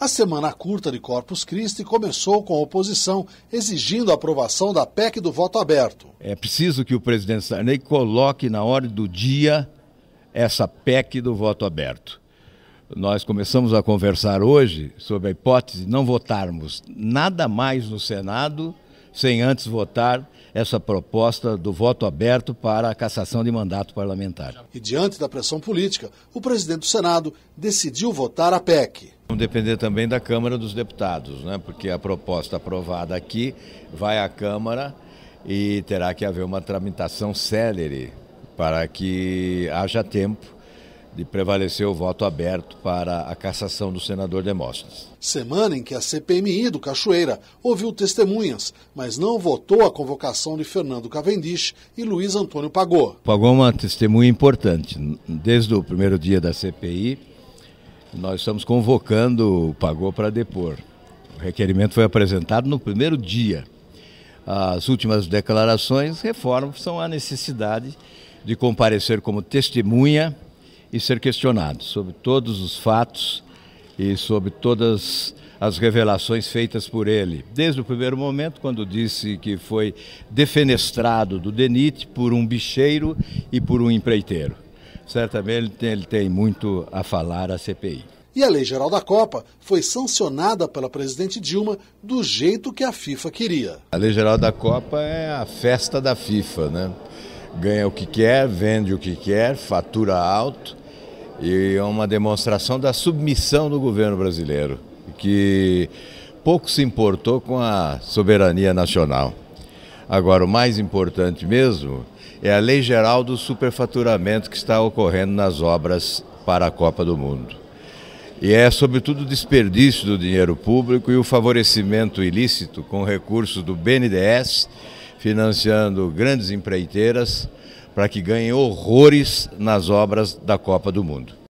A semana curta de Corpus Christi começou com a oposição exigindo a aprovação da PEC do voto aberto. É preciso que o presidente Sarney coloque na ordem do dia essa PEC do voto aberto. Nós começamos a conversar hoje sobre a hipótese de não votarmos nada mais no Senado sem antes votar essa proposta do voto aberto para a cassação de mandato parlamentar. E diante da pressão política, o presidente do Senado decidiu votar a PEC vamos depender também da Câmara dos Deputados, né? porque a proposta aprovada aqui vai à Câmara e terá que haver uma tramitação célere para que haja tempo de prevalecer o voto aberto para a cassação do senador Demóstenes. Semana em que a CPMI do Cachoeira ouviu testemunhas, mas não votou a convocação de Fernando Cavendish e Luiz Antônio Pagô. Pagou é uma testemunha importante. Desde o primeiro dia da CPI, nós estamos convocando o Pagou para depor. O requerimento foi apresentado no primeiro dia. As últimas declarações reforçam a necessidade de comparecer como testemunha e ser questionado sobre todos os fatos e sobre todas as revelações feitas por ele. Desde o primeiro momento, quando disse que foi defenestrado do DENIT por um bicheiro e por um empreiteiro certamente ele tem muito a falar à CPI. E a Lei Geral da Copa foi sancionada pela presidente Dilma do jeito que a FIFA queria. A Lei Geral da Copa é a festa da FIFA, né? Ganha o que quer, vende o que quer, fatura alto e é uma demonstração da submissão do governo brasileiro, que pouco se importou com a soberania nacional. Agora, o mais importante mesmo é a lei geral do superfaturamento que está ocorrendo nas obras para a Copa do Mundo. E é, sobretudo, o desperdício do dinheiro público e o favorecimento ilícito com recursos do BNDES, financiando grandes empreiteiras para que ganhem horrores nas obras da Copa do Mundo.